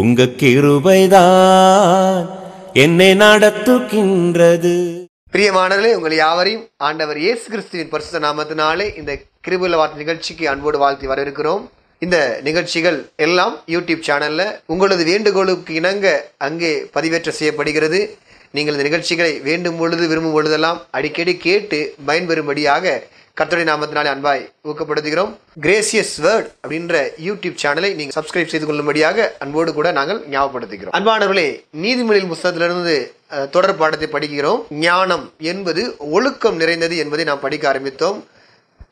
உங்க கிருபைதான் என்னை நடத்துகின்றது பிரியமானவர்களே உங்கள் யாவரையும் ஆண்டவர் இயேசு கிறிஸ்துவின் பரிசுத்த நாமத்தினாலே இந்த கிருபுல வார்த்தை நிகழ்ச்சிக்கு அன்போடு வாழ்த்தி வரவிருக்கிறோம் இந்த நிகழ்ச்சிகள் எல்லாம் யூடியூப் சேனலில் உங்களது வேண்டுகோளுக்கு இணங்க அங்கே பதிவேற்ற செய்யப்படுகிறது நீங்கள் இந்த நிகழ்ச்சிகளை வேண்டும் பொழுது விரும்பும் பொழுதெல்லாம் அடிக்கடி கேட்டு பயன்பெறும்படியாக கத்தடி நாமத்தினாலே அன்பாய் ஊக்கப்படுத்துகிறோம் கிரேசியஸ் வேர்ட் அப்படின்ற யூடியூப் சேனலை நீங்கள் சப்ஸ்கிரைப் செய்து கொள்ளும்படியாக அன்போடு கூட நாங்கள் ஞாபகப்படுத்துகிறோம் அன்பானவர்களே நீதிமொழியின் புத்தகத்திலிருந்து தொடர் பாடத்தை படிக்கிறோம் ஞானம் என்பது ஒழுக்கம் நிறைந்தது என்பதை நாம் படிக்க ஆரம்பித்தோம்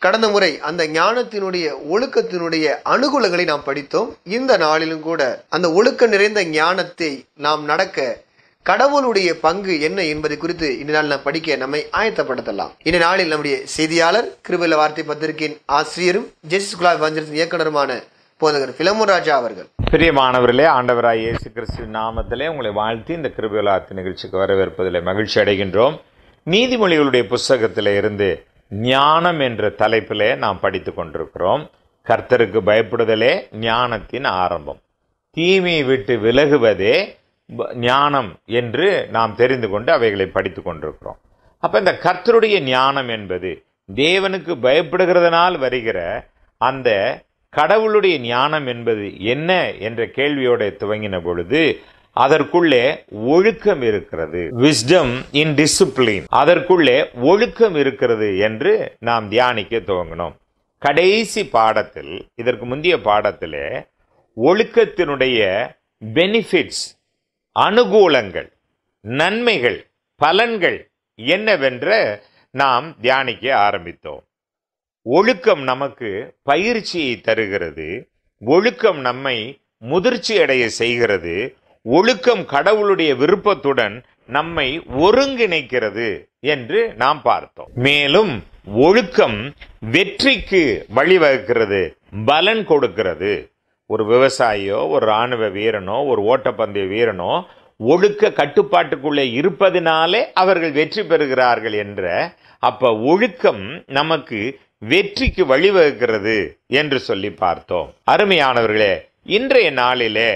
கடந்த முறை அந்த ஞானத்தினுடைய ஒழுக்கத்தினுடைய அனுகூலங்களை நாம் படித்தோம் இந்த நாளிலும் கூட அந்த ஒழுக்கம் நிறைந்த ஞானத்தை நாம் நடக்க கடவுளுடைய பங்கு என்ன என்பது குறித்து இந்த நாள் நாம் படிக்க நம்மை ஆயத்தப்படுத்தலாம் இந்த நாளில் நம்முடைய செய்தியாளர் கிருபல வார்த்தை பத்திரிகையின் ஆசிரியரும் ஜெசிஸ் குலா வஞ்சலின் இயக்குனருமான போதகர் பிலமு ராஜா அவர்கள் மாணவர்களே ஆண்டவராய் இயேசு கிறிஸ்து நாமத்திலே உங்களை வாழ்த்தி இந்த கிருபலாத்து நிகழ்ச்சிக்கு வரவேற்பதில் மகிழ்ச்சி அடைகின்றோம் நீதிமொழிகளுடைய புஸ்தகத்தில் இருந்து ஞானம் என்ற தலைப்பிலே நாம் படித்து கொண்டிருக்கிறோம் கர்த்தருக்கு பயப்படுதலே ஞானத்தின் ஆரம்பம் தீமையை விட்டு விலகுவதே ஞானம் என்று நாம் தெரிந்து கொண்டு அவைகளை படித்து கொண்டிருக்கிறோம் அப்போ இந்த கர்த்தருடைய ஞானம் என்பது தேவனுக்கு பயப்படுகிறதுனால் வருகிற அந்த கடவுளுடைய ஞானம் என்பது என்ன என்ற கேள்வியோடு துவங்கின பொழுது அதற்குள்ளே ஒழுக்கம் இருக்கிறது விஸ்டம் இன் டிசிப்ளின் அதற்குள்ளே ஒழுக்கம் இருக்கிறது என்று நாம் தியானிக்க துவங்கினோம் கடைசி பாடத்தில் இதற்கு முந்தைய பாடத்தில் ஒழுக்கத்தினுடைய பெனிஃபிட்ஸ் அனுகூலங்கள் நன்மைகள் பலன்கள் என்னவென்ற நாம் தியானிக்க ஆரம்பித்தோம் ஒழுக்கம் நமக்கு பயிற்சியை தருகிறது ஒழுக்கம் நம்மை முதிர்ச்சி அடைய செய்கிறது ஒழுக்கம் கடவுளுடைய விருப்பத்துடன் நம்மை ஒருங்கிணைக்கிறது என்று நாம் பார்த்தோம் மேலும் ஒழுக்கம் வெற்றிக்கு வழிவகுக்கிறது பலன் கொடுக்கிறது ஒரு விவசாயியோ ஒரு இராணுவ வீரனோ ஒரு ஓட்டப்பந்தய வீரனோ ஒழுக்க கட்டுப்பாட்டுக்குள்ளே இருப்பதினாலே அவர்கள் வெற்றி பெறுகிறார்கள் என்ற அப்போ ஒழுக்கம் நமக்கு வெற்றிக்கு வழிவகுக்கிறது என்று சொல்லி பார்த்தோம் அருமையானவர்களே இன்றைய நாளிலே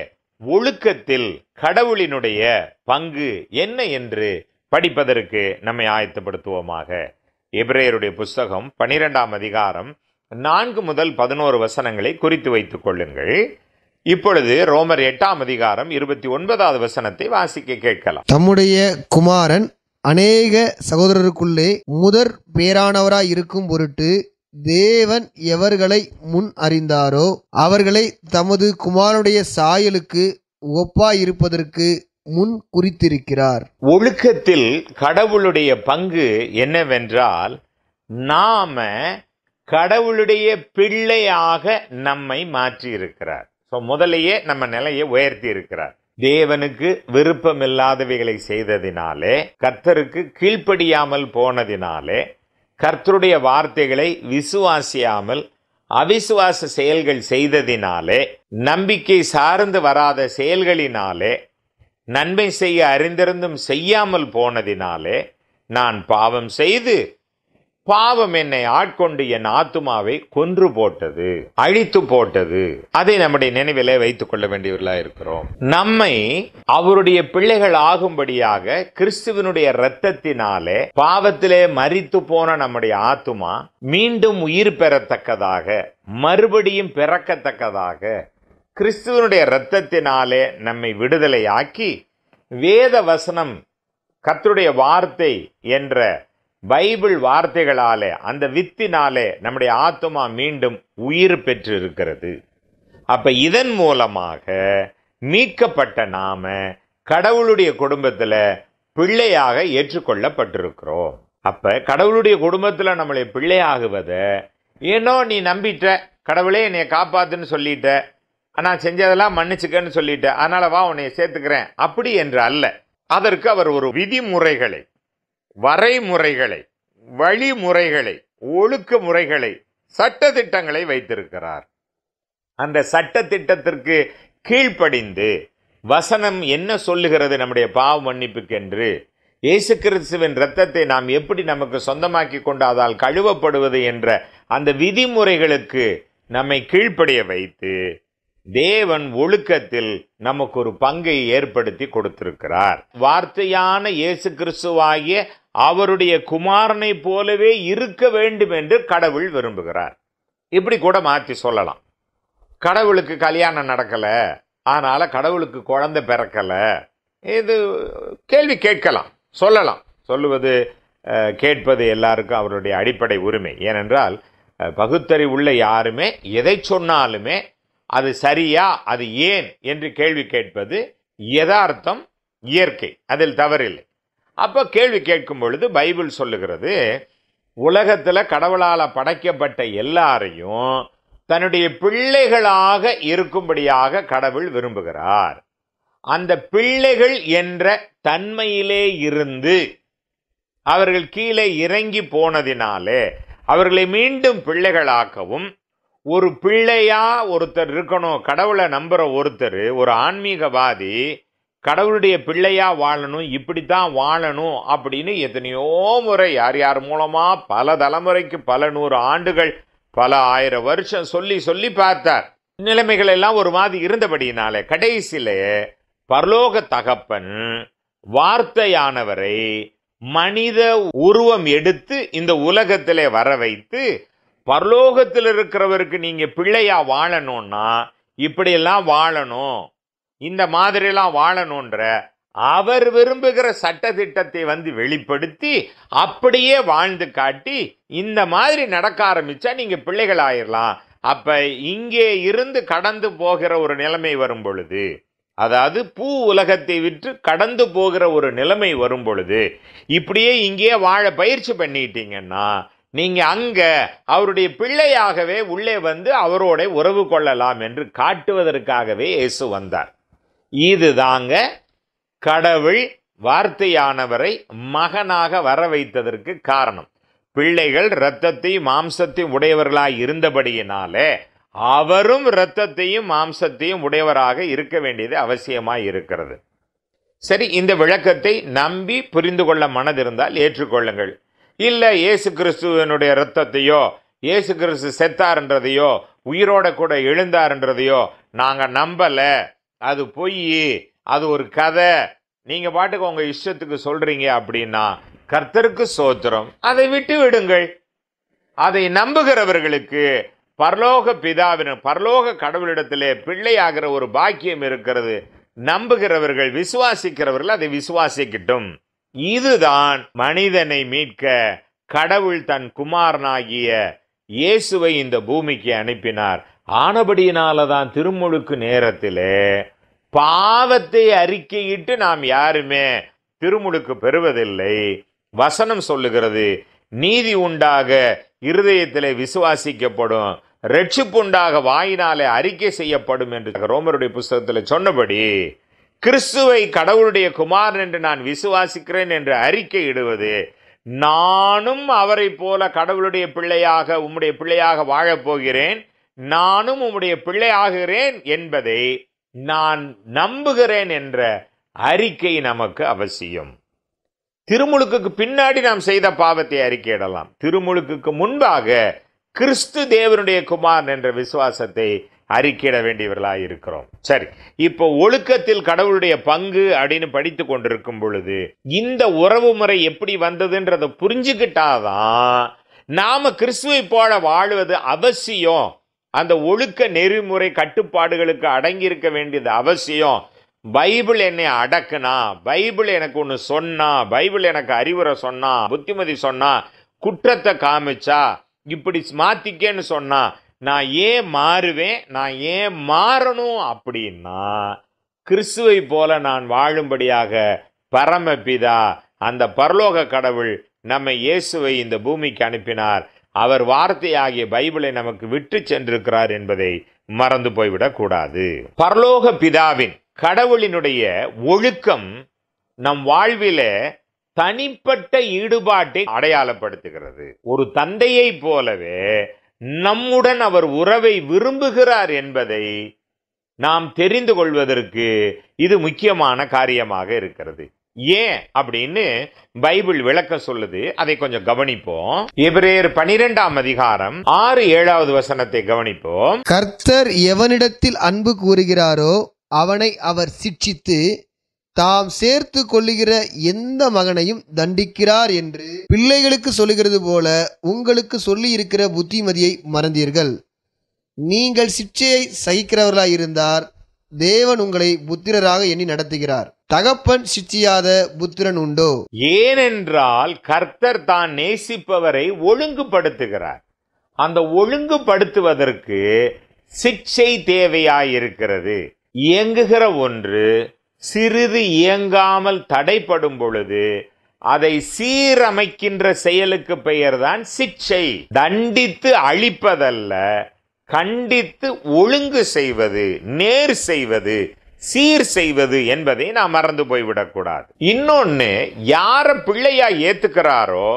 ஒழுக்கத்தில் கடவுளினுடைய பங்கு என்ன என்று படிப்பதற்கு நம்மை ஆயத்தப்படுத்துவோமாக எப்ரேயருடைய புஸ்தகம் பனிரெண்டாம் அதிகாரம் நான்கு முதல் பதினோரு வசனங்களை குறித்து வைத்துக் கொள்ளுங்கள் இப்பொழுது ரோமர் எட்டாம் அதிகாரம் இருபத்தி ஒன்பதாவது வசனத்தை வாசிக்க கேட்கலாம் தம்முடைய குமாரன் அநேக சகோதரருக்குள்ளே முதற் பேரானவராய் இருக்கும் பொருட்டு தேவன் எவர்களை முன் அறிந்தாரோ அவர்களை தமது குமாரனுடைய சாயலுக்கு ஒப்பாயிருப்பதற்கு முன் குறித்திருக்கிறார் ஒழுக்கத்தில் கடவுளுடைய பங்கு என்னவென்றால் நாம கடவுளுடைய பிள்ளையாக நம்மை மாற்றி இருக்கிறார் ஸோ முதலையே நம்ம நிலையை உயர்த்தி இருக்கிறார் தேவனுக்கு விருப்பம் இல்லாதவைகளை செய்ததினாலே கர்த்தருக்கு கீழ்ப்படியாமல் போனதினாலே கர்த்தருடைய வார்த்தைகளை விசுவாசியாமல் அவிசுவாச செயல்கள் செய்ததினாலே நம்பிக்கை சார்ந்து வராத செயல்களினாலே நன்மை செய்ய அறிந்திருந்தும் செய்யாமல் போனதினாலே நான் பாவம் செய்து பாவம் என்னை ஆட்கொண்டு என் ஆத்துமாவை கொன்று போட்டது அழித்து போட்டது அதை நம்முடைய நினைவிலே வைத்துக் கொள்ள வேண்டியவர்களா இருக்கிறோம் நம்மை அவருடைய பிள்ளைகள் ஆகும்படியாக கிறிஸ்துவனுடைய இரத்தத்தினாலே பாவத்திலே மறித்து போன நம்முடைய ஆத்துமா மீண்டும் உயிர் பெறத்தக்கதாக மறுபடியும் பிறக்கத்தக்கதாக கிறிஸ்துவனுடைய இரத்தத்தினாலே நம்மை விடுதலையாக்கி வேத வசனம் கத்தருடைய வார்த்தை என்ற பைபிள் வார்த்தைகளாலே அந்த வித்தினாலே நம்முடைய ஆத்மா மீண்டும் உயிர் பெற்று இருக்கிறது அப்ப இதன் மூலமாக மீட்கப்பட்ட நாம கடவுளுடைய குடும்பத்தில் பிள்ளையாக ஏற்றுக்கொள்ளப்பட்டிருக்கிறோம் அப்ப கடவுளுடைய குடும்பத்தில் நம்மளை பிள்ளையாகுவதை ஏனோ நீ நம்பிட்ட கடவுளே என்னை காப்பாத்துன்னு சொல்லிட்ட நான் செஞ்சதெல்லாம் மன்னிச்சுக்கன்னு சொல்லிட்டேன் அதனால வா உன்னை சேர்த்துக்கிறேன் அப்படி என்று அல்ல அதற்கு அவர் ஒரு விதிமுறைகளை வரைமுறைகளை வழிமுறைகளை ஒழுக்க முறைகளை சட்டத்திட்டங்களை வைத்திருக்கிறார் அந்த சட்டத்திட்டத்திற்கு கீழ்ப்படிந்து வசனம் என்ன சொல்லுகிறது நம்முடைய பாவ மன்னிப்புக்கென்று இயேசு கிறிஸ்துவின் இரத்தத்தை நாம் எப்படி நமக்கு சொந்தமாக்கி கொண்டு அதால் கழுவப்படுவது என்ற அந்த விதிமுறைகளுக்கு நம்மை கீழ்ப்படிய வைத்து தேவன் ஒழுக்கத்தில் நமக்கு ஒரு பங்கை ஏற்படுத்தி கொடுத்திருக்கிறார் வார்த்தையான இயேசு கிறிஸ்துவாகிய அவருடைய குமாரனை போலவே இருக்க வேண்டும் என்று கடவுள் விரும்புகிறார் இப்படி கூட மாற்றி சொல்லலாம் கடவுளுக்கு கல்யாணம் நடக்கலை அதனால் கடவுளுக்கு குழந்தை பிறக்கலை இது கேள்வி கேட்கலாம் சொல்லலாம் சொல்லுவது கேட்பது எல்லாருக்கும் அவருடைய அடிப்படை உரிமை ஏனென்றால் பகுத்தறி உள்ள யாருமே எதை சொன்னாலுமே அது சரியா அது ஏன் என்று கேள்வி கேட்பது யதார்த்தம் இயற்கை அதில் தவறில்லை அப்போ கேள்வி கேட்கும் பொழுது பைபிள் சொல்லுகிறது உலகத்தில் கடவுளால் படைக்கப்பட்ட எல்லாரையும் தன்னுடைய பிள்ளைகளாக இருக்கும்படியாக கடவுள் விரும்புகிறார் அந்த பிள்ளைகள் என்ற தன்மையிலே இருந்து அவர்கள் கீழே இறங்கி போனதினாலே அவர்களை மீண்டும் பிள்ளைகளாக்கவும் ஒரு பிள்ளையா ஒருத்தர் இருக்கணும் கடவுளை நம்புகிற ஒருத்தர் ஒரு ஆன்மீகவாதி கடவுளுடைய பிள்ளையாக வாழணும் இப்படி தான் வாழணும் அப்படின்னு எத்தனையோ முறை யார் யார் மூலமாக பல தலைமுறைக்கு பல நூறு ஆண்டுகள் பல ஆயிரம் வருஷம் சொல்லி சொல்லி பார்த்தார் நிலைமைகள் எல்லாம் ஒரு மாதிரி இருந்தபடியினாலே கடைசியிலே பரலோக தகப்பன் வார்த்தையானவரை மனித உருவம் எடுத்து இந்த உலகத்திலே வர வைத்து பரலோகத்தில் இருக்கிறவருக்கு நீங்கள் பிள்ளையாக வாழணும்னா இப்படியெல்லாம் வாழணும் இந்த மாதிரிலாம் வாழணுன்ற அவர் விரும்புகிற சட்ட திட்டத்தை வந்து வெளிப்படுத்தி அப்படியே வாழ்ந்து காட்டி இந்த மாதிரி நடக்க ஆரம்பித்தா நீங்கள் பிள்ளைகள் ஆயிடலாம் அப்போ இங்கே இருந்து கடந்து போகிற ஒரு நிலைமை வரும் பொழுது அதாவது பூ உலகத்தை விற்று கடந்து போகிற ஒரு நிலைமை வரும் பொழுது இப்படியே இங்கேயே வாழ பயிற்சி பண்ணிட்டீங்கன்னா நீங்கள் அங்கே அவருடைய பிள்ளையாகவே உள்ளே வந்து அவரோட உறவு கொள்ளலாம் என்று காட்டுவதற்காகவே இயேசு வந்தார் இது தாங்க கடவுள் வார்த்தையானவரை மகனாக வர வைத்ததற்கு காரணம் பிள்ளைகள் இரத்தத்தையும் மாம்சத்தையும் உடையவர்களாய் இருந்தபடியினாலே அவரும் இரத்தத்தையும் மாம்சத்தையும் உடையவராக இருக்க வேண்டியது அவசியமாக இருக்கிறது சரி இந்த விளக்கத்தை நம்பி புரிந்து கொள்ள மனதிருந்தால் ஏற்றுக்கொள்ளுங்கள் இல்லை இயேசு கிறிஸ்துவனுடைய இரத்தத்தையோ இயேசு கிறிஸ்து செத்தார்ன்றதையோ உயிரோட கூட எழுந்தார்ன்றதையோ நாங்கள் நம்பலை அது பொய் அது ஒரு கதை நீங்கள் பாட்டுக்கு உங்கள் இஷ்டத்துக்கு சொல்கிறீங்க அப்படின்னா கர்த்தருக்கு சோத்திரம் அதை விட்டு விடுங்கள் அதை நம்புகிறவர்களுக்கு பரலோக பிதாவின பரலோக கடவுளிடத்திலே பிள்ளையாகிற ஒரு பாக்கியம் இருக்கிறது நம்புகிறவர்கள் விசுவாசிக்கிறவர்கள் அதை விசுவாசிக்கட்டும் இதுதான் மனிதனை மீட்க கடவுள் தன் குமாரனாகிய இயேசுவை இந்த பூமிக்கு அனுப்பினார் ஆனபடியினால தான் திருமுழுக்கு நேரத்தில் பாவத்தை அறிக்கையிட்டு நாம் யாருமே திருமுழுக்கு பெறுவதில்லை வசனம் சொல்லுகிறது நீதி உண்டாக இருதயத்தில் விசுவாசிக்கப்படும் ரட்சிப்பு உண்டாக வாயினாலே அறிக்கை செய்யப்படும் என்று ரோமருடைய புஸ்தகத்தில் சொன்னபடி கிறிஸ்துவை கடவுளுடைய குமார் என்று நான் விசுவாசிக்கிறேன் என்று அறிக்கை இடுவது நானும் அவரை போல கடவுளுடைய பிள்ளையாக உம்முடைய பிள்ளையாக வாழப்போகிறேன் நானும் உம்முடைய பிள்ளை ஆகிறேன் என்பதை நான் நம்புகிறேன் என்ற அறிக்கை நமக்கு அவசியம் திருமுழுக்கு பின்னாடி நாம் செய்த பாவத்தை அறிக்கையிடலாம் திருமுழுக்கு முன்பாக கிறிஸ்து தேவனுடைய குமார் என்ற விசுவாசத்தை அறிக்கையிட வேண்டியவர்களாக இருக்கிறோம் சரி இப்போ ஒழுக்கத்தில் கடவுளுடைய பங்கு அப்படின்னு படித்து கொண்டிருக்கும் பொழுது இந்த உறவு முறை எப்படி வந்ததுன்றதை புரிஞ்சுக்கிட்டாதான் நாம கிறிஸ்துவை போல வாழ்வது அவசியம் அந்த ஒழுக்க நெறிமுறை கட்டுப்பாடுகளுக்கு அடங்கியிருக்க வேண்டியது அவசியம் பைபிள் என்னை அடக்குனா பைபிள் எனக்கு ஒன்று சொன்னா பைபிள் எனக்கு அறிவுரை சொன்னா புத்திமதி சொன்னா குற்றத்தை காமிச்சா இப்படி மாத்திக்கேன்னு சொன்னா நான் ஏன் மாறுவேன் நான் ஏன் மாறணும் அப்படின்னா கிறிஸ்துவை போல நான் வாழும்படியாக பரமபிதா அந்த பரலோக கடவுள் நம்ம இயேசுவை இந்த பூமிக்கு அனுப்பினார் அவர் வார்த்தையாகிய பைபிளை நமக்கு விட்டு சென்றிருக்கிறார் என்பதை மறந்து போய்விடக்கூடாது பரலோக பிதாவின் கடவுளினுடைய ஒழுக்கம் நம் வாழ்வில தனிப்பட்ட ஈடுபாட்டை அடையாளப்படுத்துகிறது ஒரு தந்தையை போலவே நம்முடன் அவர் உறவை விரும்புகிறார் என்பதை நாம் தெரிந்து கொள்வதற்கு இது முக்கியமான காரியமாக இருக்கிறது ஏன் அப்படின்னு பைபிள் விளக்க சொல்லுது அதை கொஞ்சம் கவனிப்போம் எபிரேயர் பனிரெண்டாம் அதிகாரம் ஆறு ஏழாவது வசனத்தை கவனிப்போம் கர்த்தர் எவனிடத்தில் அன்பு கூறுகிறாரோ அவனை அவர் சிட்சித்து தாம் சேர்த்து கொள்ளுகிற எந்த மகனையும் தண்டிக்கிறார் என்று பிள்ளைகளுக்கு சொல்லுகிறது போல உங்களுக்கு சொல்லி இருக்கிற புத்திமதியை மறந்தீர்கள் நீங்கள் சிற்சையை சகிக்கிறவர்களாய் இருந்தார் தேவன் உங்களை புத்திரராக எண்ணி நடத்துகிறார் தகப்பன் சிச்சியாத புத்திரன் உண்டோ ஏனென்றால் கர்த்தர் தான் நேசிப்பவரை ஒழுங்குபடுத்துகிறார் அந்த ஒழுங்குபடுத்துவதற்கு சிக்ஷை தேவையாயிருக்கிறது இயங்குகிற ஒன்று சிறிது இயங்காமல் தடைப்படும் பொழுது அதை சீரமைக்கின்ற செயலுக்கு பெயர்தான் சிக்ஷை தண்டித்து அழிப்பதல்ல கண்டித்து ஒழுங்கு செய்வது நேர் செய்வது சீர் செய்வது என்பதை நாம் மறந்து போய்விடக்கூடாது இன்னொன்று யார பிள்ளையா ஏற்றுக்கிறாரோ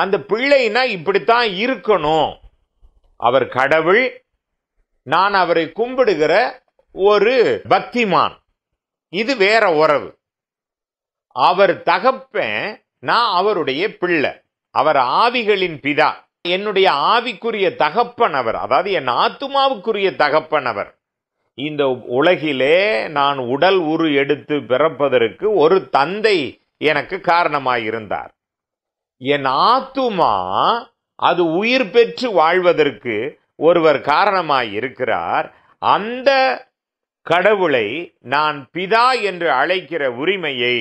அந்த பிள்ளைனா இப்படித்தான் இருக்கணும் அவர் கடவுள் நான் அவரை கும்பிடுகிற ஒரு பக்திமான் இது வேற உறவு அவர் தகப்பேன் நான் அவருடைய பிள்ளை அவர் ஆவிகளின் பிதா என்னுடைய ஆவிக்குரிய தகப்பனவர் அதாவது என் ஆத்துமாவுக்குரிய தகப்பனவர் இந்த உலகிலே நான் உடல் உரு எடுத்து பிறப்பதற்கு ஒரு தந்தை எனக்கு காரணமாயிருந்தார் என் ஆத்துமா அது உயிர் பெற்று வாழ்வதற்கு ஒருவர் காரணமாக இருக்கிறார் அந்த கடவுளை நான் பிதா என்று அழைக்கிற உரிமையை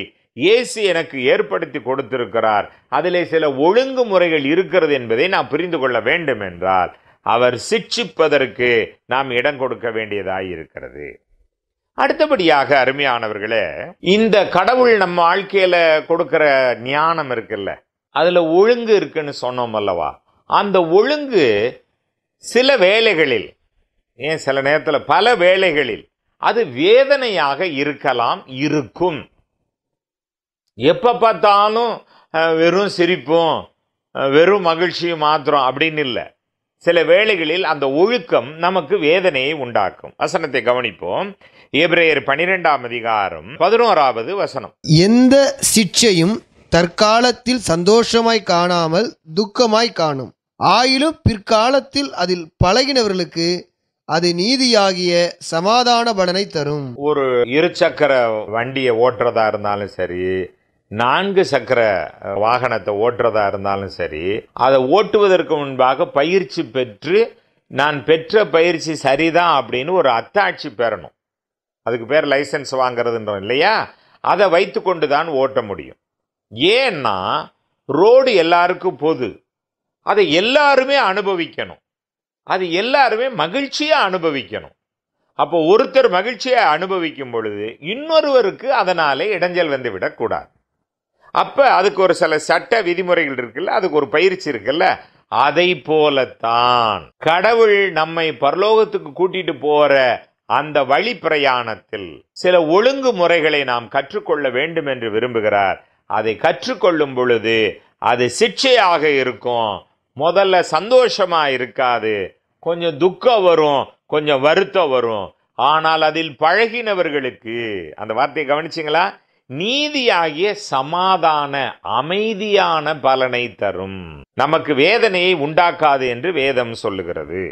இயேசு எனக்கு ஏற்படுத்தி கொடுத்திருக்கிறார் அதிலே சில ஒழுங்குமுறைகள் இருக்கிறது என்பதை நாம் புரிந்து கொள்ள வேண்டும் என்றால் அவர் சிக்ஷிப்பதற்கு நாம் இடம் கொடுக்க வேண்டியதாக இருக்கிறது அடுத்தபடியாக அருமையானவர்களே இந்த கடவுள் நம்ம வாழ்க்கையில கொடுக்கிற ஞானம் இருக்குல்ல அதுல ஒழுங்கு இருக்குன்னு சொன்னோம் அல்லவா அந்த ஒழுங்கு சில வேலைகளில் ஏன் சில நேரத்தில் பல வேலைகளில் அது வேதனையாக இருக்கலாம் இருக்கும் எப்போ பார்த்தாலும் வெறும் சிரிப்பும் வெறும் மகிழ்ச்சியும் மாத்திரம் அப்படின்னு இல்லை சில வேளைகளில் அந்த ஒழுக்கம் நமக்கு வேதனையை உண்டாக்கும் வசனத்தை கவனிப்போம் ஏப்ரேயர் பனிரெண்டாம் அதிகாரம் பதினோராவது வசனம் எந்த சிக்ஷையும் தற்காலத்தில் சந்தோஷமாய் காணாமல் துக்கமாய் காணும் ஆயிலும் பிற்காலத்தில் அதில் பழகினவர்களுக்கு அது நீதியாகிய சமாதான பலனை தரும் ஒரு இருசக்கர வண்டியை ஓட்டுறதா இருந்தாலும் சரி நான்கு சக்கர வாகனத்தை ஓட்டுறதா இருந்தாலும் சரி அதை ஓட்டுவதற்கு முன்பாக பயிற்சி பெற்று நான் பெற்ற பயிற்சி சரிதான் அப்படின்னு ஒரு அத்தாட்சி பெறணும் அதுக்கு பேர் லைசன்ஸ் வாங்குறதுன்றோம் இல்லையா அதை வைத்து கொண்டு தான் ஓட்ட முடியும் ஏன்னா ரோடு எல்லாருக்கும் பொது அதை எல்லாருமே அனுபவிக்கணும் அது எல்லாருமே மகிழ்ச்சியாக அனுபவிக்கணும் அப்போ ஒருத்தர் மகிழ்ச்சியை அனுபவிக்கும் பொழுது இன்னொருவருக்கு அதனாலே இடைஞ்சல் வந்து விடக்கூடாது அப்போ அதுக்கு ஒரு சில சட்ட விதிமுறைகள் இருக்குல்ல அதுக்கு ஒரு பயிற்சி இருக்குல்ல அதை போலத்தான் கடவுள் நம்மை பரலோகத்துக்கு கூட்டிட்டு போற அந்த வழி பிரயாணத்தில் சில ஒழுங்கு முறைகளை நாம் கற்றுக்கொள்ள வேண்டும் என்று விரும்புகிறார் அதை கற்றுக்கொள்ளும் பொழுது அது சிக்ஷையாக இருக்கும் முதல்ல சந்தோஷமா இருக்காது கொஞ்சம் துக்கம் வரும் கொஞ்சம் வருத்தம் வரும் ஆனால் அதில் பழகினவர்களுக்கு அந்த வார்த்தையை கவனிச்சிங்களா நீதியாகிய சமாதான அமைதியான பலனை தரும் நமக்கு வேதனையை உண்டாக்காது என்று வேதம் சொல்லுகிறது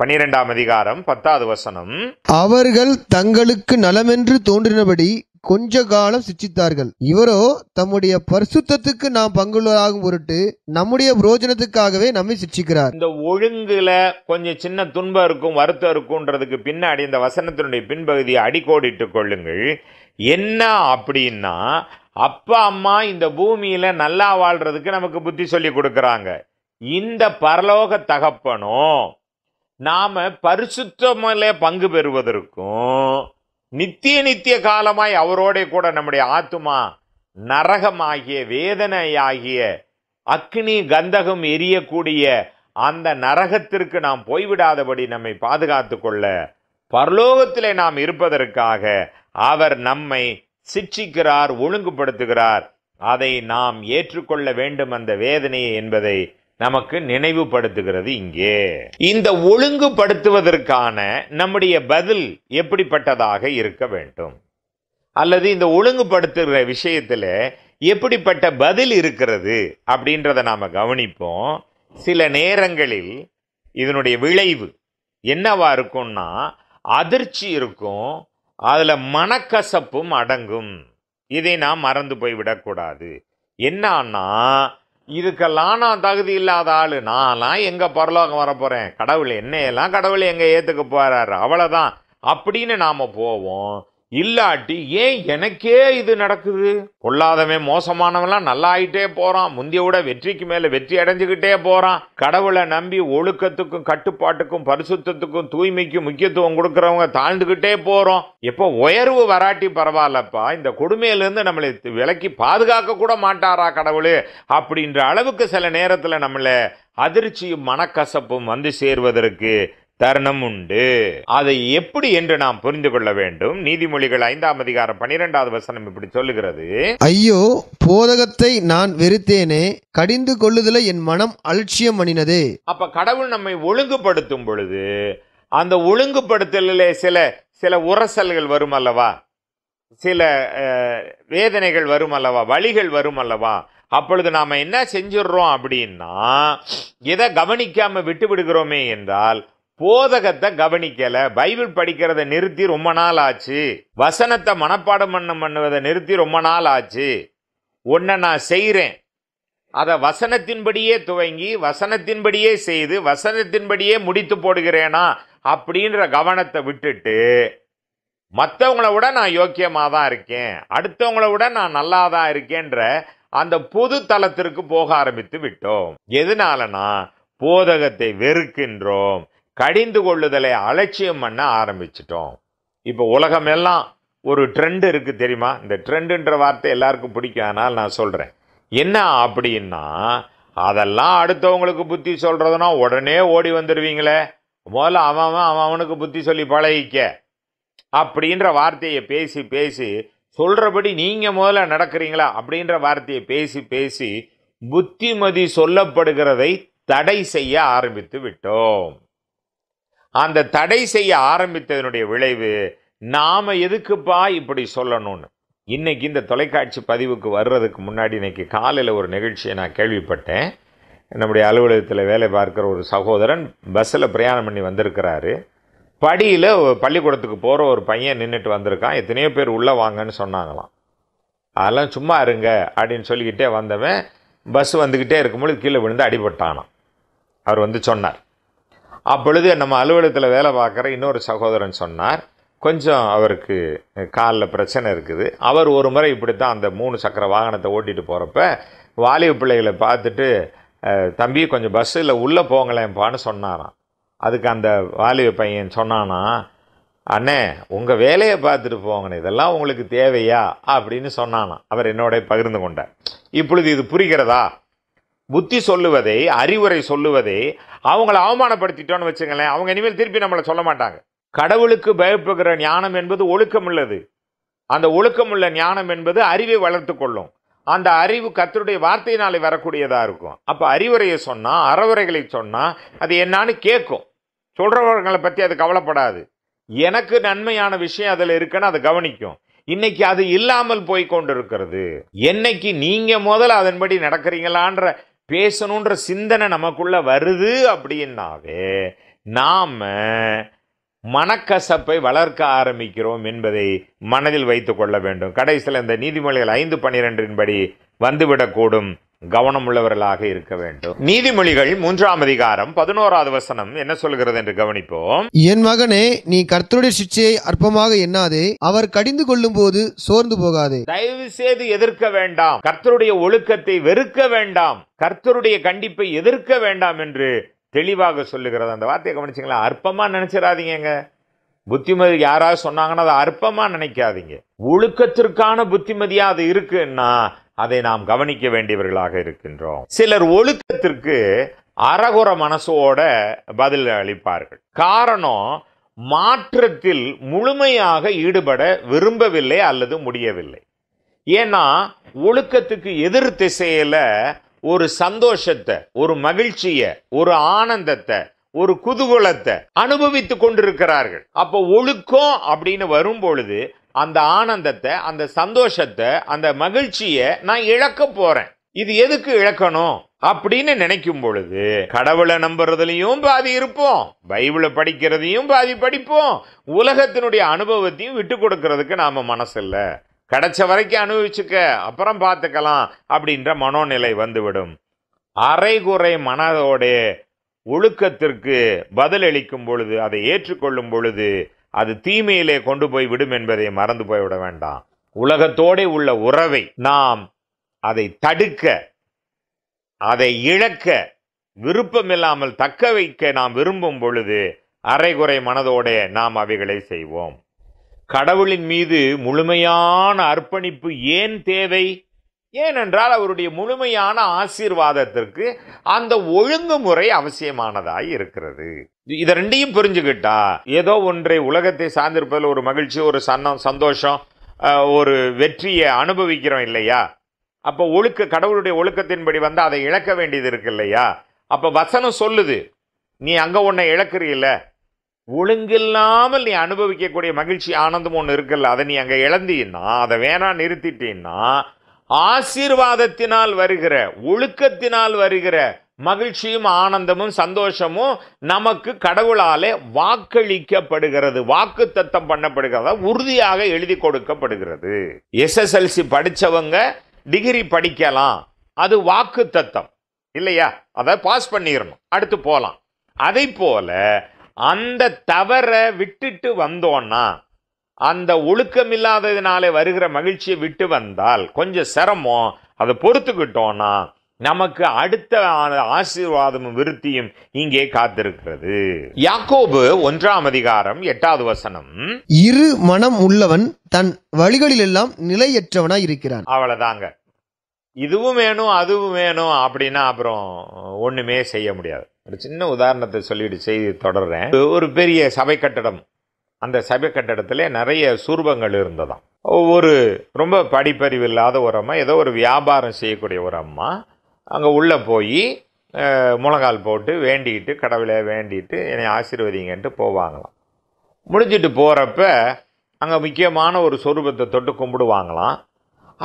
பனிரெண்டாம் அதிகாரம் பத்தாவது வசனம் அவர்கள் தங்களுக்கு நலமென்று தோன்றினபடி கொஞ்ச காலம் சிச்சித்தார்கள் இவரோ தம்முடைய பரிசுத்தத்துக்கு நாம் பங்குள்ளதாகும் பொருட்டு நம்முடைய புரோஜனத்துக்காகவே நம்மை சிச்சிக்கிறார் இந்த ஒழுங்குல கொஞ்சம் சின்ன துன்பம் இருக்கும் வருத்தம் இருக்கும்ன்றதுக்கு பின்னாடி இந்த வசனத்தினுடைய பின்பகுதியை அடிக்கோடிட்டு கொள்ளுங்கள் என்ன அப்படின்னா அப்பா அம்மா இந்த பூமியில் நல்லா வாழ்கிறதுக்கு நமக்கு புத்தி சொல்லி கொடுக்குறாங்க இந்த பரலோக தகப்பனும் நாம் பரிசுத்தமில் பங்கு பெறுவதற்கும் நித்திய நித்திய காலமாய் அவரோட கூட நம்முடைய ஆத்துமா நரகமாகிய வேதனையாகிய அக்னி கந்தகம் எரியக்கூடிய அந்த நரகத்திற்கு நாம் போய்விடாதபடி நம்மை பாதுகாத்து கொள்ள பரலோகத்தில் நாம் இருப்பதற்காக அவர் நம்மை சிட்சிக்கிறார் ஒழுங்குபடுத்துகிறார் அதை நாம் ஏற்றுக்கொள்ள வேண்டும் அந்த வேதனையை என்பதை நமக்கு நினைவுபடுத்துகிறது இங்கே இந்த ஒழுங்குபடுத்துவதற்கான நம்முடைய பதில் எப்படிப்பட்டதாக இருக்க வேண்டும் அல்லது இந்த ஒழுங்குபடுத்துகிற விஷயத்தில் எப்படிப்பட்ட பதில் இருக்கிறது அப்படின்றத நாம் கவனிப்போம் சில நேரங்களில் இதனுடைய விளைவு என்னவா இருக்கும்னா அதிர்ச்சி இருக்கும் அதில் மனக்கசப்பும் அடங்கும் இதை நாம் மறந்து போய்விடக்கூடாது என்னன்னா இதுக்கெல்லாம் நான் தகுதி இல்லாத ஆள் நான்லாம் எங்கே பரலோகம் வரப்போகிறேன் கடவுள் என்னையெல்லாம் கடவுள் எங்கே ஏற்றுக்க போகிறாரு அவ்வளோதான் அப்படின்னு நாம் போவோம் இல்லாட்டி ஏன் எனக்கே இது நடக்குது பொல்லாதவன் மோசமானவெல்லாம் நல்லா ஆயிட்டே போகிறான் முந்தைய விட வெற்றிக்கு மேலே வெற்றி அடைஞ்சுக்கிட்டே போகிறான் கடவுளை நம்பி ஒழுக்கத்துக்கும் கட்டுப்பாட்டுக்கும் பரிசுத்தத்துக்கும் தூய்மைக்கும் முக்கியத்துவம் கொடுக்குறவங்க தாழ்ந்துக்கிட்டே போகிறோம் எப்போ உயர்வு வராட்டி பரவாயில்லப்பா இந்த கொடுமையிலேருந்து நம்மளை விலக்கி பாதுகாக்க கூட மாட்டாரா கடவுள் அப்படின்ற அளவுக்கு சில நேரத்தில் நம்மளை அதிர்ச்சியும் மனக்கசப்பும் வந்து சேர்வதற்கு தருணம் உண்டு அதை எப்படி என்று நாம் புரிந்து கொள்ள வேண்டும் நீதிமொழிகள் ஐந்தாம் அதிகாரம் பனிரெண்டாவது வசனம் இப்படி சொல்லுகிறது ஐயோ போதகத்தை நான் வெறுத்தேனே கடிந்து கொள்ளுதல என் மனம் அலட்சியம் அணினது அப்ப கடவுள் நம்மை ஒழுங்குபடுத்தும் பொழுது அந்த ஒழுங்குபடுத்தல சில சில உரசல்கள் வரும் அல்லவா சில வேதனைகள் வரும் அல்லவா வழிகள் வரும் அல்லவா அப்பொழுது நாம் என்ன செஞ்சிடுறோம் அப்படின்னா எதை கவனிக்காமல் விட்டு விடுகிறோமே என்றால் போதகத்தை கவனிக்கலை பைபிள் படிக்கிறத நிறுத்தி ரொம்ப நாள் ஆச்சு வசனத்தை மனப்பாடம் பண்ண பண்ணுவதை நிறுத்தி ரொம்ப நாள் ஆச்சு ஒன்றை நான் செய்கிறேன் அதை வசனத்தின்படியே துவங்கி வசனத்தின்படியே செய்து வசனத்தின்படியே முடித்து போடுகிறேனா அப்படின்ற கவனத்தை விட்டுட்டு மற்றவங்கள விட நான் யோக்கியமாக தான் இருக்கேன் அடுத்தவங்கள விட நான் நல்லா தான் இருக்கேன்ற அந்த பொது தளத்திற்கு போக ஆரம்பித்து விட்டோம் எதனாலனா போதகத்தை வெறுக்கின்றோம் கடிந்து கொள்ளுதலை அலட்சியம் பண்ண ஆரம்பிச்சிட்டோம் இப்போ உலகமெல்லாம் ஒரு ட்ரெண்ட் இருக்குது தெரியுமா இந்த ட்ரெண்டுன்ற வார்த்தை எல்லாருக்கும் பிடிக்கும் ஆனால் நான் சொல்கிறேன் என்ன அப்படின்னா அதெல்லாம் அடுத்தவங்களுக்கு புத்தி சொல்கிறதுனா உடனே ஓடி வந்துடுவீங்களே முதல்ல அவன் அவன் அவனுக்கு புத்தி சொல்லி பழகிக்க அப்படின்ற வார்த்தையை பேசி பேசி சொல்கிறபடி நீங்கள் முதல்ல நடக்கிறீங்களா அப்படின்ற வார்த்தையை பேசி பேசி புத்திமதி சொல்லப்படுகிறதை தடை செய்ய ஆரம்பித்து விட்டோம் அந்த தடை செய்ய ஆரம்பித்ததனுடைய விளைவு நாம் எதுக்குப்பா இப்படி சொல்லணும்னு இன்றைக்கி இந்த தொலைக்காட்சி பதிவுக்கு வர்றதுக்கு முன்னாடி இன்றைக்கி காலையில் ஒரு நிகழ்ச்சியை நான் கேள்விப்பட்டேன் நம்முடைய அலுவலகத்தில் வேலை பார்க்குற ஒரு சகோதரன் பஸ்ஸில் பிரயாணம் பண்ணி வந்திருக்கிறாரு படியில் பள்ளிக்கூடத்துக்கு போகிற ஒரு பையன் நின்றுட்டு வந்திருக்கான் எத்தனையோ பேர் உள்ளே வாங்கன்னு சொன்னாங்களாம் அதெல்லாம் சும்மா இருங்க அப்படின்னு சொல்லிக்கிட்டே வந்தவன் பஸ் வந்துக்கிட்டே இருக்கும்போது கீழே விழுந்து அடிபட்டானான் அவர் வந்து சொன்னார் அப்பொழுது நம்ம அலுவலகத்தில் வேலை பார்க்குற இன்னொரு சகோதரன் சொன்னார் கொஞ்சம் அவருக்கு காலில் பிரச்சனை இருக்குது அவர் ஒரு முறை இப்படி தான் அந்த மூணு சக்கர வாகனத்தை ஓட்டிகிட்டு போகிறப்ப வாலிப பிள்ளைகளை பார்த்துட்டு தம்பி கொஞ்சம் பஸ்ஸில் உள்ளே போங்களேன்ப்பான்னு சொன்னாராம் அதுக்கு அந்த வாலிப பையன் சொன்னானா அண்ணே உங்கள் வேலையை பார்த்துட்டு போங்கண்ணே இதெல்லாம் உங்களுக்கு தேவையா அப்படின்னு சொன்னானா அவர் என்னோட பகிர்ந்து கொண்டார் இப்பொழுது இது புரிகிறதா புத்தி சொல்லுவதை அறிவுரை சொல்லுவதை அவங்கள அவமானப்படுத்திட்டோன்னு வச்சுங்களேன் அவங்க இனிமேல் திருப்பி நம்மளை சொல்ல மாட்டாங்க கடவுளுக்கு பயப்படுகிற ஞானம் என்பது ஒழுக்கமுள்ளது அந்த ஒழுக்கமுள்ள ஞானம் என்பது அறிவை வளர்த்து கொள்ளும் அந்த அறிவு கத்தருடைய வார்த்தையினாலே வரக்கூடியதாக இருக்கும் அப்போ அறிவுரையை சொன்னால் அறவுரைகளை சொன்னால் அது என்னான்னு கேட்கும் சொல்கிறவர்களை பற்றி அது கவலைப்படாது எனக்கு நன்மையான விஷயம் அதில் இருக்குன்னு அதை கவனிக்கும் இன்னைக்கு அது இல்லாமல் போய் இருக்கிறது என்னைக்கு நீங்கள் முதல்ல அதன்படி நடக்கிறீங்களான்ற பேசணுன்ற சிந்தனை நமக்குள்ளே வருது அப்படின்னாவே நாம் மனக்கசப்பை வளர்க்க ஆரம்பிக்கிறோம் என்பதை மனதில் வைத்து கொள்ள வேண்டும் கடைசியில் இந்த நீதிமொழிகள் ஐந்து பனிரெண்டின்படி வந்துவிடக்கூடும் கவனம் உள்ளவர்களாக இருக்க வேண்டும் நீதிமொழிகள் மூன்றாம் அதிகாரம் பதினோராவது வசனம் என்ன சொல்கிறது என்று கவனிப்போம் என் மகனே நீ கர்த்தருடைய சிக்ஷையை அற்பமாக எண்ணாதே அவர் கடிந்து கொள்ளும் போது சோர்ந்து போகாதே தயவு செய்து எதிர்க்க வேண்டாம் கர்த்தருடைய ஒழுக்கத்தை வெறுக்க வேண்டாம் கர்த்தருடைய கண்டிப்பை எதிர்க்க வேண்டாம் என்று தெளிவாக சொல்லுகிறது அந்த வார்த்தையை கவனிச்சிங்களா அற்பமா நினைச்சிடாதீங்க புத்திமதி யாராவது சொன்னாங்கன்னா அதை அற்பமாக நினைக்காதீங்க ஒழுக்கத்திற்கான புத்திமதியாக அது இருக்குன்னா அதை நாம் கவனிக்க வேண்டியவர்களாக இருக்கின்றோம் சிலர் ஒழுக்கத்திற்கு அறகுற மனசோட பதில் அளிப்பார்கள் காரணம் மாற்றத்தில் முழுமையாக ஈடுபட விரும்பவில்லை அல்லது முடியவில்லை ஏன்னா ஒழுக்கத்துக்கு எதிர் திசையில் ஒரு சந்தோஷத்தை ஒரு மகிழ்ச்சியை ஒரு ஆனந்தத்தை ஒரு குதூகலத்தை அனுபவித்து கொண்டிருக்கிறார்கள் அப்போ ஒழுக்கம் அப்படின்னு வரும் பொழுது அந்த ஆனந்தத்தை அந்த சந்தோஷத்தை அந்த மகிழ்ச்சியை நான் இழக்க போறேன் இது எதுக்கு இழக்கணும் அப்படின்னு நினைக்கும் பொழுது கடவுளை நம்புறதுலயும் பாதி இருப்போம் பைபிளை படிக்கிறதையும் பாதி படிப்போம் உலகத்தினுடைய அனுபவத்தையும் விட்டு கொடுக்கறதுக்கு நாம மனசில்லை கிடைச்ச வரைக்கும் அனுபவிச்சுக்க அப்புறம் பார்த்துக்கலாம் அப்படின்ற மனோநிலை வந்துவிடும் அரைகுறை மனதோட ஒழுக்கத்திற்கு பதிலளிக்கும் பொழுது அதை ஏற்றுக்கொள்ளும் பொழுது அது தீமையிலே கொண்டு போய் விடும் என்பதை மறந்து போய்விட வேண்டாம் உலகத்தோடே உள்ள உறவை நாம் அதை தடுக்க அதை இழக்க விருப்பமில்லாமல் தக்க வைக்க நாம் விரும்பும் பொழுது அரைகுறை மனதோட நாம் அவைகளை செய்வோம் கடவுளின் மீது முழுமையான அர்ப்பணிப்பு ஏன் தேவை ஏனென்றால் அவருடைய முழுமையான ஆசீர்வாதத்திற்கு அந்த ஒழுங்குமுறை அவசியமானதாய் இருக்கிறது இதை ரெண்டையும் புரிஞ்சுக்கிட்டா ஏதோ ஒன்றை உலகத்தை சார்ந்திருப்பதில் ஒரு மகிழ்ச்சி ஒரு சன்னம் சந்தோஷம் ஒரு வெற்றியை அனுபவிக்கிறோம் இல்லையா அப்போ ஒழுக்க கடவுளுடைய ஒழுக்கத்தின்படி வந்து அதை இழக்க வேண்டியது இருக்கு இல்லையா அப்போ வசனம் சொல்லுது நீ அங்கே உன்னை இழக்கிறீல்ல ஒழுங்கில்லாமல் நீ அனுபவிக்கக்கூடிய மகிழ்ச்சி ஆனந்தம் ஒன்று இருக்குல்ல அதை நீ அங்கே இழந்தீன்னா அதை வேணாம் நிறுத்திட்டீன்னா ஆசீர்வாதத்தினால் வருகிற ஒழுக்கத்தினால் வருகிற மகிழ்ச்சியும் ஆனந்தமும் சந்தோஷமும் நமக்கு கடவுளாலே வாக்களிக்கப்படுகிறது வாக்கு தத்தம் பண்ணப்படுகிறதா உறுதியாக எழுதி கொடுக்கப்படுகிறது எஸ்எஸ்எல்சி படித்தவங்க டிகிரி படிக்கலாம் அது வாக்கு தத்தம் இல்லையா அதை பாஸ் பண்ணிடணும் அடுத்து போகலாம் அதை போல அந்த தவறை விட்டுட்டு வந்தோன்னா அந்த ஒழுக்கம் இல்லாததினாலே வருகிற மகிழ்ச்சியை விட்டு வந்தால் கொஞ்சம் சிரமம் அதை பொறுத்துக்கிட்டோம்னா நமக்கு அடுத்த ஆசீர்வாதமும் விருத்தியும் இங்கே காத்திருக்கிறது யாக்கோபு ஒன்றாம் அதிகாரம் எட்டாவது வசனம் இரு மனம் உள்ளவன் தன் வழிகளில் எல்லாம் நிலையற்றவனா இருக்கிறான் அவ்வளவுதாங்க இதுவும் வேணும் அதுவும் வேணும் அப்படின்னா அப்புறம் ஒண்ணுமே செய்ய முடியாது ஒரு சின்ன உதாரணத்தை சொல்லிட்டு செய்தி தொடர்றேன் ஒரு பெரிய சபை கட்டடம் அந்த சபை கட்டடத்தில் நிறைய சூர்பங்கள் இருந்ததாம் ஒரு ரொம்ப படிப்பறிவு இல்லாத ஒரு அம்மா ஏதோ ஒரு வியாபாரம் செய்யக்கூடிய ஒரு அம்மா அங்கே உள்ளே போய் முழங்கால் போட்டு வேண்டிக்கிட்டு கடவுளை வேண்டிட்டு என்னை ஆசீர்வதிங்கன்ட்டு போவாங்களாம் முடிஞ்சிட்டு போகிறப்ப அங்கே முக்கியமான ஒரு சொரூபத்தை தொட்டு கும்பிடுவாங்களாம்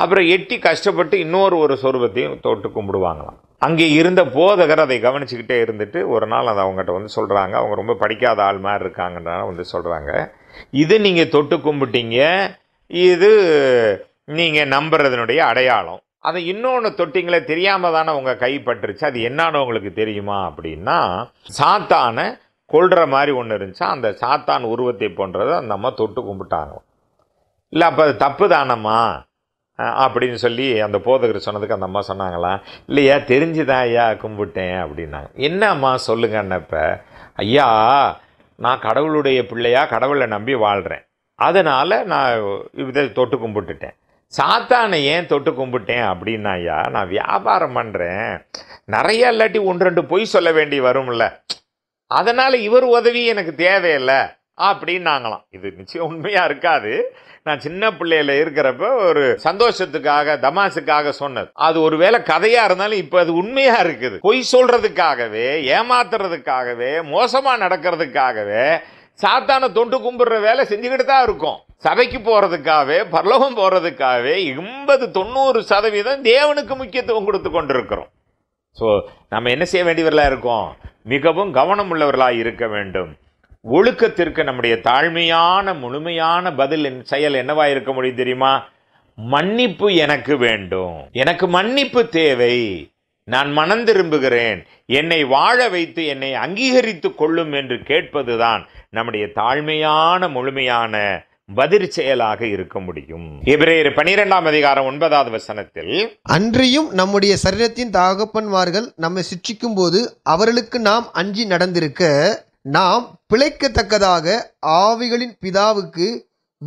அப்புறம் எட்டி கஷ்டப்பட்டு இன்னொரு ஒரு சொரூபத்தையும் தொட்டு கும்பிடுவாங்களாம் அங்கே இருந்த போதகர் அதை கவனிச்சுக்கிட்டே இருந்துட்டு ஒரு நாள் அதை அவங்ககிட்ட வந்து சொல்கிறாங்க அவங்க ரொம்ப படிக்காத ஆள் மாதிரி இருக்காங்கன்றனால வந்து சொல்கிறாங்க இது நீங்கள் தொட்டு கும்பிட்டீங்க இது நீங்கள் நம்புறதுனுடைய அடையாளம் அதை இன்னொன்று தொட்டிங்களே தெரியாமல் தானே உங்கள் கைப்பற்றுச்சு அது என்னான்னு உங்களுக்கு தெரியுமா அப்படின்னா சாத்தானை கொள்கிற மாதிரி ஒன்று இருந்துச்சா அந்த சாத்தான் உருவத்தை போன்றதை அந்த அம்மா தொட்டு கும்பிட்டாங்க இல்லை அப்போ அது தப்பு தானம்மா அப்படின்னு சொல்லி அந்த போதகர் சொன்னதுக்கு அந்த அம்மா சொன்னாங்களாம் இல்லையா தெரிஞ்சுதான் ஐயா கும்பிட்டேன் அப்படின்னாங்க என்ன அம்மா சொல்லுங்கன்னப்ப ஐயா நான் கடவுளுடைய பிள்ளையாக கடவுளை நம்பி வாழ்கிறேன் அதனால் நான் இதை தொட்டு கும்பிட்டுட்டேன் சாத்தானை ஏன் தொட்டு கும்பிட்டேன் அப்படின்னா ஐயா நான் வியாபாரம் பண்ணுறேன் நிறையா இல்லாட்டி ஒன்று ரெண்டு பொய் சொல்ல வேண்டி வரும்ல அதனால் இவர் உதவி எனக்கு தேவையில்லை அப்படின்னாங்களாம் இது நிச்சயம் உண்மையாக இருக்காது நான் சின்ன பிள்ளையில இருக்கிறப்ப ஒரு சந்தோஷத்துக்காக தமாசுக்காக சொன்னது அது ஒருவேளை கதையா இருந்தாலும் இப்போ அது உண்மையா இருக்குது பொய் சொல்றதுக்காகவே ஏமாத்துறதுக்காகவே மோசமா நடக்கிறதுக்காகவே சாத்தான தொண்டு கும்பிடுற வேலை செஞ்சுக்கிட்டு தான் இருக்கும் சபைக்கு போகிறதுக்காகவே பரலோகம் போகிறதுக்காகவே எண்பது தொண்ணூறு சதவீதம் தேவனுக்கு முக்கியத்துவம் கொடுத்து கொண்டிருக்கிறோம் ஸோ நம்ம என்ன செய்ய வேண்டியவர்களாக இருக்கோம் மிகவும் கவனம் உள்ளவர்களாக இருக்க வேண்டும் ஒழுக்கத்திற்கு நம்முடைய தாழ்மையான முழுமையான பதில் செயல் என்னவா இருக்க முடியும் தெரியுமா மன்னிப்பு எனக்கு வேண்டும் எனக்கு மன்னிப்பு தேவை நான் மனம் திரும்புகிறேன் என்னை வாழ வைத்து என்னை அங்கீகரித்து கொள்ளும் என்று கேட்பதுதான் நம்முடைய தாழ்மையான முழுமையான பதிர் செயலாக இருக்க முடியும் இவரேறு பனிரெண்டாம் அதிகாரம் ஒன்பதாவது வசனத்தில் அன்றியும் நம்முடைய சரீரத்தின் தாகப்பன்மார்கள் நம்மை சிற்றிக்கும் போது அவர்களுக்கு நாம் அஞ்சி நடந்திருக்க நாம் பிழைக்கத்தக்கதாக ஆவிகளின் பிதாவுக்கு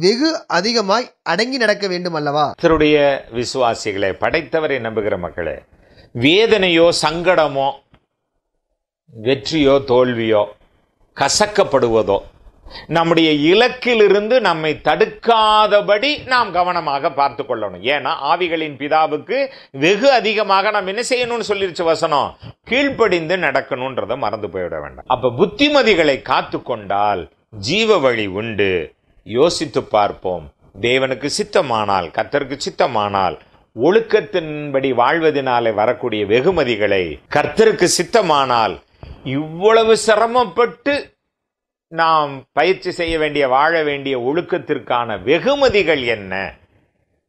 வெகு அதிகமாய் அடங்கி நடக்க வேண்டும் அல்லவா கத்தருடைய விசுவாசிகளை படைத்தவரை நம்புகிற மக்களே வேதனையோ சங்கடமோ வெற்றியோ தோல்வியோ கசக்கப்படுவதோ நம்முடைய இலக்கிலிருந்து நம்மை தடுக்காதபடி நாம் கவனமாக பார்த்து கொள்ளணும் ஏன்னா ஆவிகளின் பிதாவுக்கு வெகு அதிகமாக நாம் என்ன செய்யணும்னு சொல்லிருச்சு வசனம் கீழ்ப்படிந்து நடக்கணுன்றதை மறந்து போயிட வேண்டாம் அப்போ புத்திமதிகளை காத்து கொண்டால் ஜீவ வழி உண்டு யோசித்து பார்ப்போம் தேவனுக்கு சித்தமானால் கத்தருக்கு சித்தமானால் ஒழுக்கத்தின்படி வாழ்வதனாலே வரக்கூடிய வெகுமதிகளை கர்த்தருக்கு சித்தமானால் இவ்வளவு சிரமப்பட்டு நாம் பயிற்சி செய்ய வேண்டிய வாழ வேண்டிய ஒழுக்கத்திற்கான வெகுமதிகள் என்ன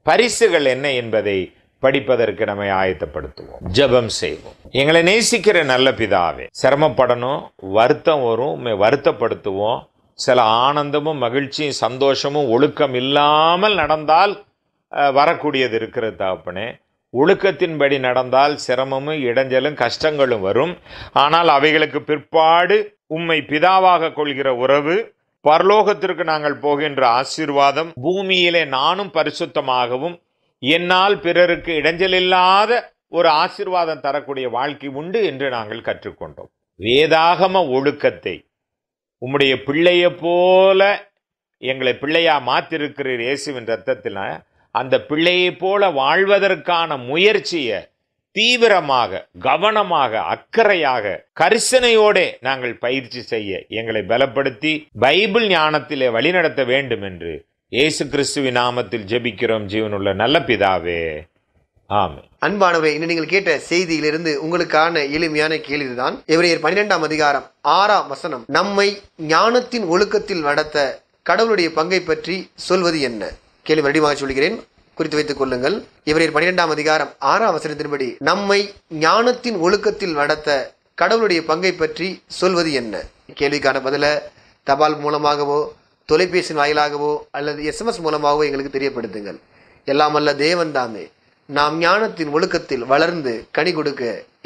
பரிசுகள் என்ன என்பதை படிப்பதற்கு நம்மை ஆயத்தப்படுத்துவோம் ஜபம் செய்வோம் எங்களை நேசிக்கிற நல்ல பிதாவே சிரமப்படணும் வருத்தம் வரும் வருத்தப்படுத்துவோம் சில ஆனந்தமும் மகிழ்ச்சியும் சந்தோஷமும் ஒழுக்கம் இல்லாமல் நடந்தால் வரக்கூடியது இருக்கிற தாப்பனே ஒழுக்கத்தின்படி நடந்தால் சிரமமும் இடைஞ்சலும் கஷ்டங்களும் வரும் ஆனால் அவைகளுக்கு பிற்பாடு உம்மை பிதாவாக கொள்கிற உறவு பரலோகத்திற்கு நாங்கள் போகின்ற ஆசீர்வாதம் பூமியிலே நானும் பரிசுத்தமாகவும் என்னால் பிறருக்கு இடைஞ்சல் இல்லாத ஒரு ஆசிர்வாதம் தரக்கூடிய வாழ்க்கை உண்டு என்று நாங்கள் கற்றுக்கொண்டோம் வேதாகம ஒழுக்கத்தை உம்முடைய பிள்ளையை போல எங்களை பிள்ளையா மாத்திருக்கிறீர் இயேசுவின் ரத்தத்தில் அந்த பிள்ளையைப் போல வாழ்வதற்கான முயற்சியை தீவிரமாக கவனமாக அக்கறையாக கரிசனையோட நாங்கள் பயிற்சி செய்ய எங்களை பலப்படுத்தி பைபிள் ஞானத்திலே வழிநடத்த வேண்டும் என்று இயேசு கிறிஸ்துவின் நாமத்தில் ஜெபிக்கிறோம் ஜீவனுள்ள நல்ல பிதாவே அன்பானவை இன்று நீங்கள் கேட்ட செய்தியிலிருந்து உங்களுக்கான எளிமையான கேள்விதான் இவரையர் பன்னிரெண்டாம் அதிகாரம் ஆறாம் வசனம் நம்மை ஞானத்தின் ஒழுக்கத்தில் நடத்த கடவுளுடைய பங்கை பற்றி சொல்வது என்ன கேள்வி மறுபடியுமாக சொல்கிறேன் குறித்து வைத்துக் கொள்ளுங்கள் இவரின் பன்னிரெண்டாம் அதிகாரம் ஆறாம் வசனத்தின்படி நம்மை ஞானத்தின் ஒழுக்கத்தில் நடத்த கடவுளுடைய பங்கை பற்றி சொல்வது என்ன கேள்விக்கான பதில தபால் மூலமாகவோ தொலைபேசி வாயிலாகவோ அல்லது எஸ்எம்எஸ் மூலமாகவோ எங்களுக்கு தெரியப்படுத்துங்கள் எல்லாம் அல்ல தேவன் தாமே நாம் ஞானத்தின் ஒழுக்கத்தில் வளர்ந்து கனி கொடுக்க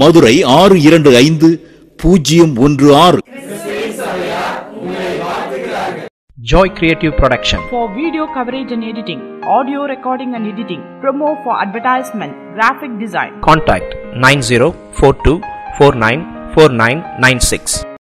மதுரை ஆறு இரண்டு ஐந்து பூஜ்ஜியம் ஒன்று ஆறு Joy Creative Production. For video coverage and editing, audio recording and editing, promo for advertisement, graphic design. Contact 9042494996.